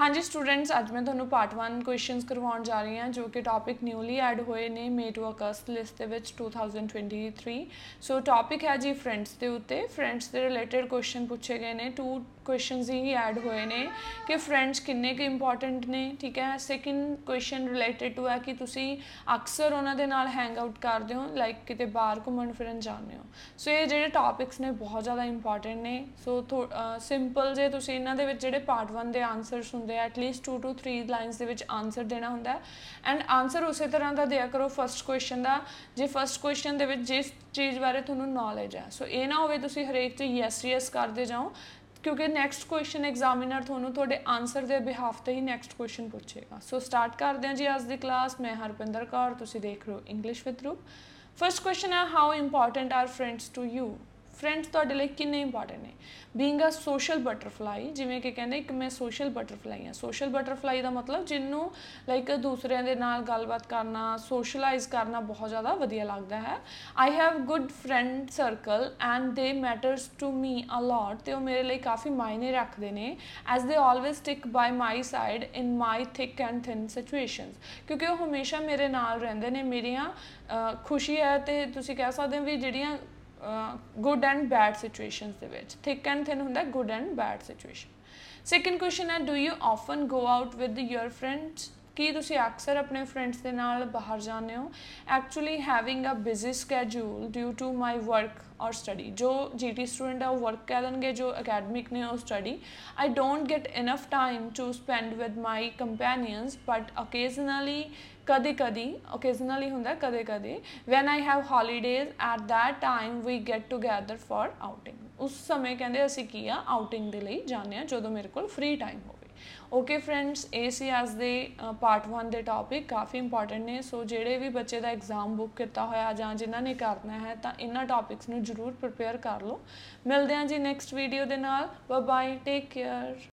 ਹਾਂਜੀ ਸਟੂਡੈਂਟਸ ਅੱਜ ਮੈਂ ਤੁਹਾਨੂੰ ਪਾਰਟ 1 ਕੁਐਸਚਨਸ ਕਰਵਾਉਣ ਜਾ ਰਹੀ ਹਾਂ ਜੋ ਕਿ ਟਾਪਿਕ ਨਿਊਲੀ ਐਡ ਹੋਏ ਨੇ ਮੇਟ ਵਰਕਰਸ ਲਿਸਟ ਦੇ ਵਿੱਚ 2023 ਸੋ ਟਾਪਿਕ ਹੈ ਜੀ ਫਰੈਂਡਸ ਦੇ ਉੱਤੇ ਫਰੈਂਡਸ ਦੇ ਰਿਲੇਟਡ ਕੁਐਸਚਨ ਪੁੱਛੇ ਗਏ ਨੇ ਟੂ ਕੁਐਸਚਨਸ ਹੀ ਐਡ ਹੋਏ ਨੇ ਕਿ ਫਰੈਂਡਸ ਕਿੰਨੇ ਕੁ ਇੰਪੋਰਟੈਂਟ ਨੇ ਠੀਕ ਹੈ ਸੈਕਿੰਡ ਕੁਐਸਚਨ ਰਿਲੇਟਡ ਟੂ ਹੈ ਕਿ ਤੁਸੀਂ ਅਕਸਰ ਉਹਨਾਂ ਦੇ ਨਾਲ ਹੈਂਗ ਆਊਟ ਕਰਦੇ ਹੋ ਲਾਈਕ ਕਿਤੇ ਬਾਹਰ ਘੁੰਮਣ ਫਿਰਨ ਜਾਂਦੇ ਹੋ ਸੋ ਇਹ ਜਿਹੜੇ ਟਾਪਿਕਸ ਨੇ ਬਹੁਤ ਜ਼ਿਆਦਾ ਇੰਪੋਰਟੈਂਟ ਨੇ ਸੋ ਸਿੰਪਲ ਜੇ ਤੁਸੀਂ ਇਹਨਾਂ ਦੇ ਵਿੱਚ ਜਿਹੜੇ ਪਾਰਟ 1 ਦੇ ਆਨਸਰਸ ਹੁੰਦੇ ਹੁੰਦੇ ਆ ਐਟਲੀਸਟ 2 ਟੂ 3 ਲਾਈਨਸ ਦੇ ਵਿੱਚ ਆਨਸਰ ਦੇਣਾ ਹੁੰਦਾ ਐਂਡ ਆਨਸਰ ਉਸੇ ਤਰ੍ਹਾਂ ਦਾ ਦਿਆ ਕਰੋ ਫਰਸਟ ਕੁਐਸਚਨ ਦਾ ਜੇ ਫਰਸਟ ਕੁਐਸਚਨ ਦੇ ਵਿੱਚ ਜਿਸ ਚੀਜ਼ ਬਾਰੇ ਤੁਹਾਨੂੰ ਨੌਲੇਜ ਹੈ ਸੋ ਇਹ ਨਾ ਹੋਵੇ ਤੁਸੀਂ ਹਰੇਕ ਤੇ ਯੈਸ ਯੈਸ ਕਰਦੇ ਜਾਓ ਕਿਉਂਕਿ ਨੈਕਸਟ ਕੁਐਸਚਨ ਐਗਜ਼ਾਮੀਨਰ ਤੁਹਾਨੂੰ ਤੁਹਾਡੇ ਆਨਸਰ ਦੇ ਬਿਹਾਫ ਤੇ ਹੀ ਨੈਕਸਟ ਕੁਐਸਚਨ ਪੁੱਛੇਗਾ ਸੋ ਸਟਾਰਟ ਕਰਦੇ ਹਾਂ ਜੀ ਅੱਜ ਦੀ ਕਲਾਸ ਮੈਂ ਹਰਪਿੰਦਰ ਕੌਰ ਤੁਸੀਂ ਦੇਖ ਰਹੇ ਹੋ English with Roop first question ਹੈ how important are friends to you friends ਤੁਹਾਡੇ ਲਈ ਕਿੰਨੇ ਇੰਪੋਰਟੈਂਟ ਨੇ ਬੀਇੰਗ ਅ ਸੋਸ਼ਲ ਬਟਰਫਲਾਈ ਜਿਵੇਂ ਕਿ ਕਹਿੰਦੇ ਇੱਕ ਮੈਂ ਸੋਸ਼ਲ ਬਟਰਫਲਾਈ ਹਾਂ ਸੋਸ਼ਲ ਬਟਰਫਲਾਈ ਦਾ ਮਤਲਬ ਜਿੰਨੂੰ ਲਾਈਕ ਦੂਸਰਿਆਂ ਦੇ ਨਾਲ ਗੱਲਬਾਤ ਕਰਨਾ ਸੋਸ਼ਲਾਈਜ਼ ਕਰਨਾ ਬਹੁਤ ਜ਼ਿਆਦਾ ਵਧੀਆ ਲੱਗਦਾ ਹੈ I have good friend circle and they matters to me a lot ਤੇ ਉਹ ਮੇਰੇ ਲਈ ਕਾਫੀ ਮਾਇਨੇ ਰੱਖਦੇ ਨੇ as they always stick by my side in my thick and thin situations ਕਿਉਂਕਿ ਉਹ ਹਮੇਸ਼ਾ ਮੇਰੇ ਨਾਲ ਰਹਿੰਦੇ ਨੇ ਮੇਰੀਆਂ ਖੁਸ਼ੀ ਹੈ ਤੇ ਤੁਸੀਂ ਕਹਿ ਸਕਦੇ ਹੋ ਵੀ ਜਿਹੜੀਆਂ ਗੁੱਡ ਐਂਡ ਬੈਡ ਸਿਚੁਏਸ਼ਨਸ ਦੇ ਵਿੱਚ ਥਿਕ ਐਂਡ ਥਿਨ ਹੁੰਦਾ good and bad situation second question ਹੈ do you often go out with your friends ਕੀ ਤੁਸੀਂ ਅਕਸਰ ਆਪਣੇ ਫਰੈਂਡਸ ਦੇ ਨਾਲ ਬਾਹਰ ਜਾਂਦੇ ਹੋ actually having a busy schedule due to my work or study ਜੋ ਜੀਟੀ ਸਟੂਡੈਂਟ ਆ ਵਰਕ ਕਰ ਲਣਗੇ ਜੋ ਅਕੈਡਮਿਕ ਨੇ ਉਹ study I don't get enough time to spend with my companions but occasionally ਕਦੇ ਕਦੇ ਓਕੇਜ਼ਨਲੀ ਹੁੰਦਾ ਕਦੇ ਕਦੇ when I have holidays at that time we get together for outing ਉਸ ਸਮੇਂ ਕਹਿੰਦੇ ਅਸੀਂ ਕੀ ਆ ਆਊਟਿੰਗ ਦੇ ਲਈ ਜਾਂਦੇ ਆ ਜਦੋਂ ਮੇਰੇ ਕੋਲ ਫ੍ਰੀ ਟਾਈਮ ਹੋਵੇ ਓਕੇ ਫਰੈਂਡਸ ਇਹ ਸੀ ਅੱਜ ਦੇ ਪਾਰਟ 1 ਦੇ ਟਾਪਿਕ ਕਾਫੀ ਇੰਪੋਰਟੈਂਟ ਨੇ ਸੋ ਜਿਹੜੇ ਵੀ ਬੱਚੇ ਦਾ ਐਗਜ਼ਾਮ ਬੁੱਕ ਕੀਤਾ ਹੋਇਆ ਜਾਂ ਜਿਨ੍ਹਾਂ ਨੇ ਕਰਨਾ ਹੈ ਤਾਂ ਇਹਨਾਂ ਟਾਪਿਕਸ ਨੂੰ ਜ਼ਰੂਰ ਪ੍ਰਪੇਅਰ ਕਰ ਲਓ ਮਿਲਦੇ ਹਾਂ ਜੀ ਨੈਕਸਟ ਵੀਡੀਓ ਦੇ ਨਾਲ ਬਾਏ ਬਾਏ ਟੇਕ ਕੇਅਰ